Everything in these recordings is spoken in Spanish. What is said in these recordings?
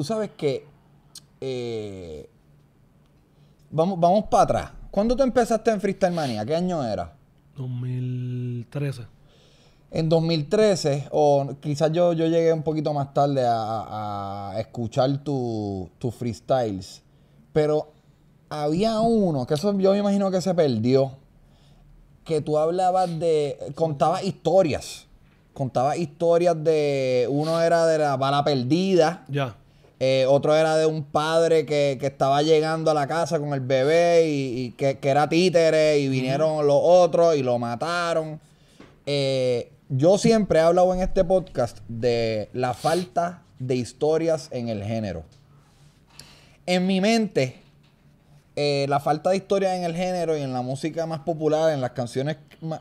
tú sabes que. Eh, vamos, vamos para atrás. ¿Cuándo tú empezaste en Freestyle Mania? ¿Qué año era? 2013. En 2013, o quizás yo, yo llegué un poquito más tarde a, escuchar tus tu freestyles, pero había uno, que eso yo me imagino que se perdió, que tú hablabas de, contabas historias, Contaba historias de, uno era de la bala perdida. Ya. Eh, otro era de un padre que, estaba llegando a la casa con el bebé y, que, era títere y vinieron los otros y lo mataron. Eh, yo siempre he hablado en este podcast de la falta de historias en el género. En mi mente, eh, la falta de historias en el género y en la música más popular, en las canciones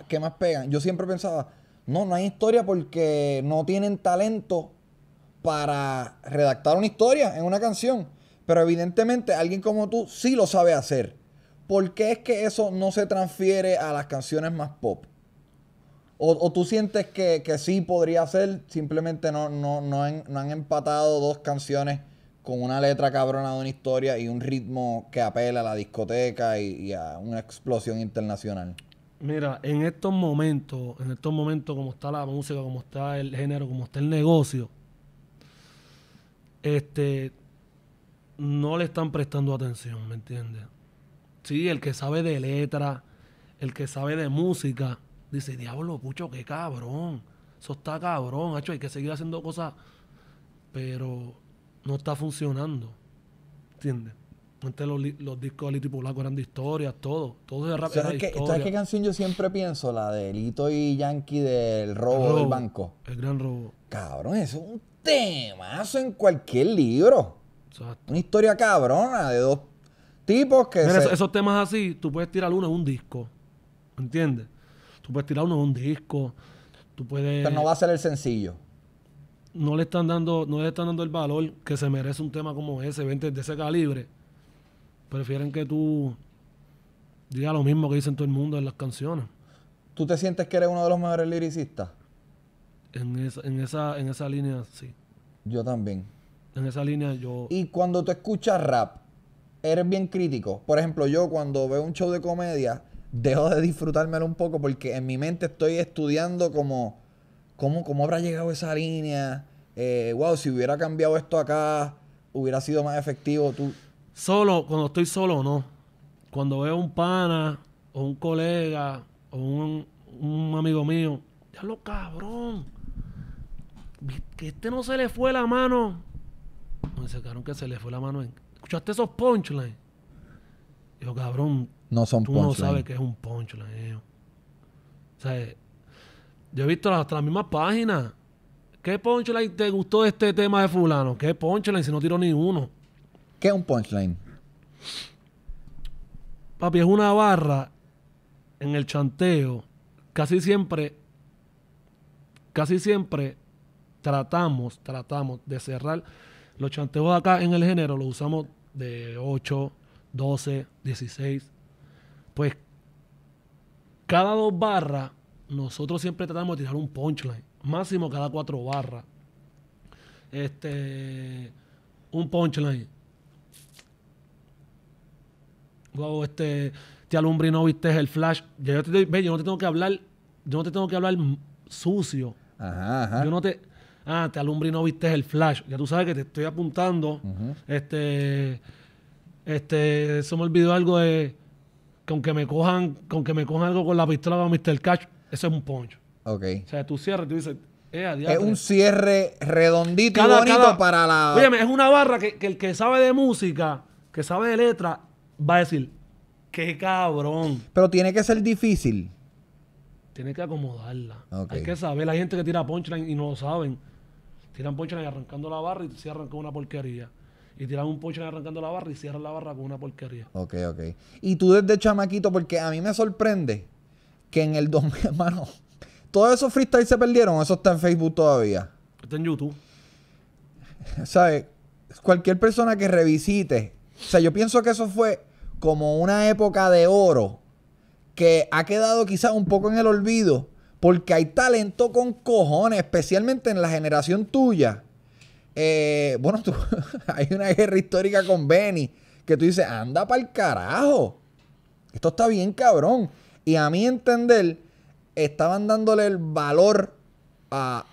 que más pegan, yo siempre pensaba, no, no hay historia porque no tienen talento para redactar una historia en una canción. Pero evidentemente alguien como tú sí lo sabe hacer. ¿Por qué es que eso no se transfiere a las canciones más pop? ¿O, tú sientes que, sí podría ser? Simplemente no, no, han, empatado dos canciones con una letra cabrona de una historia y un ritmo que apela a la discoteca y, y, a una explosión internacional. Mira, en estos momentos, en estos momentos como está la música, como está el género, como está el negocio, este, no le están prestando atención, ¿me entiendes? Sí, el que sabe de letra, el que sabe de música, dice, diablo, pucho, qué cabrón. Eso está cabrón, hecho hay que seguir haciendo cosas, pero no está funcionando. ¿Entiendes? los, discos de Lito y Polaco eran de historias, todo. Todo es de era ¿Sabes qué canción yo siempre pienso? La de Lito y Yankee del robo, robo del banco. El gran robo. Cabrón, eso es un temazo en cualquier libro. Una historia cabrona de dos tipos que. esos, temas así, tú puedes tirar uno en un disco. ¿Entiendes? Tú puedes tirar uno en un disco. Tú puedes. Pero no va a ser el sencillo. No le están dando, no le están dando el valor que se merece un tema como ese, 20 de ese calibre. Prefieren que tú digas lo mismo que dicen todo el mundo en las canciones. ¿Tú te sientes que eres uno de los mejores Liricistas? En esa, en esa, línea, sí. Yo también. En esa línea yo... Y cuando tú escuchas rap, eres bien crítico. Por ejemplo, yo cuando veo un show de comedia, dejo de disfrutármelo un poco porque en mi mente estoy estudiando como... ¿Cómo, cómo habrá llegado esa línea? Eh, wow, si hubiera cambiado esto acá, hubiera sido más efectivo tú. Solo, cuando estoy solo, no. Cuando veo un pana o un colega o un, un amigo mío, ya lo cabrón que este no se le fue la mano. Dice, sacaron que se le fue la mano. ¿Escuchaste esos punchlines? yo cabrón. No son Tú no sabes que es un punchline. Yo. O sea, yo he visto hasta las mismas páginas. ¿Qué punchline te gustó de este tema de fulano? ¿Qué punchline si no tiró ninguno? uno? ¿Qué es un punchline? Papi, es una barra en el chanteo. Casi siempre, casi siempre tratamos, tratamos de cerrar los chanteos acá en el género, lo usamos de 8, 12, 16. Pues cada dos barras, nosotros siempre tratamos de tirar un punchline. Máximo cada cuatro barras. Este, un punchline. Wow, este, te alumbrino no viste el flash. Yo, te, yo no te tengo que hablar, yo no te tengo que hablar sucio. Yo no te, ah, te alumbré y no viste el flash. Ya tú sabes que te estoy apuntando. Este, este, se me olvidó algo de con que me cojan, con que me cojan algo con la pistola de Mr. Cash, Ese es un poncho. Ok. O sea, tú cierres, tú dices, eh, es un cierre redondito y bonito para la. Oye, es una barra que, el que sabe de música, que sabe de letra, va a decir, qué cabrón. Pero tiene que ser difícil. Tiene que acomodarla. Hay que saber. La gente que tira punchline y no lo saben. Tiran y arrancando la barra y cierran con una porquería. Y tiran un y arrancando la barra y cierran la barra con una porquería. Ok, ok. Y tú desde chamaquito, porque a mí me sorprende que en el 2000, hermano, todos esos freestyles se perdieron, eso está en Facebook todavía. Está en YouTube. ¿Sabes? Cualquier persona que revisite, o sea, yo pienso que eso fue como una época de oro que ha quedado quizás un poco en el olvido, porque hay talento con cojones, especialmente en la generación tuya. Eh, bueno, hay una guerra histórica con Benny que tú dices, anda para el carajo. Esto está bien cabrón. Y a mi entender, estaban dándole el valor a,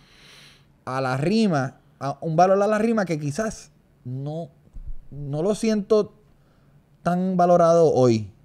la rima, un valor a la rima que quizás no, no lo siento tan valorado hoy.